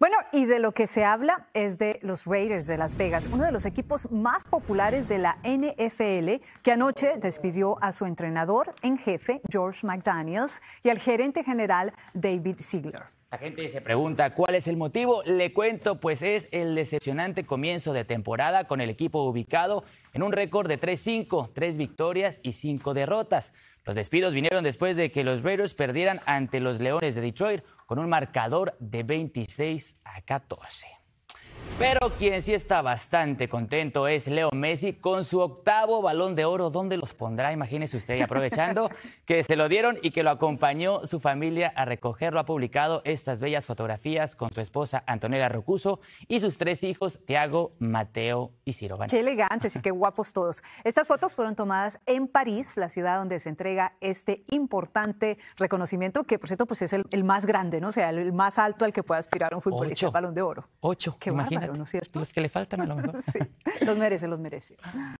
Bueno, y de lo que se habla es de los Raiders de Las Vegas, uno de los equipos más populares de la NFL, que anoche despidió a su entrenador en jefe, George McDaniels, y al gerente general, David Ziegler. La gente se pregunta cuál es el motivo. Le cuento, pues es el decepcionante comienzo de temporada con el equipo ubicado en un récord de 3-5, 3 victorias y 5 derrotas. Los despidos vinieron después de que los Raiders perdieran ante los Leones de Detroit con un marcador de 26 a 14. Pero quien sí está bastante contento es Leo Messi con su octavo balón de oro. ¿Dónde los pondrá? Imagínese usted, aprovechando que se lo dieron y que lo acompañó su familia a recogerlo. Ha publicado estas bellas fotografías con su esposa Antonella Rocuso y sus tres hijos, Tiago, Mateo y Ciro. Qué elegantes y qué guapos todos. Estas fotos fueron tomadas en París, la ciudad donde se entrega este importante reconocimiento, que por cierto pues es el, más grande, ¿no? O sea, el más alto al que puede aspirar un futbolista, balón de oro. Ocho, qué imagínense los que le faltan a lo mejor. sí, los merece, los merece.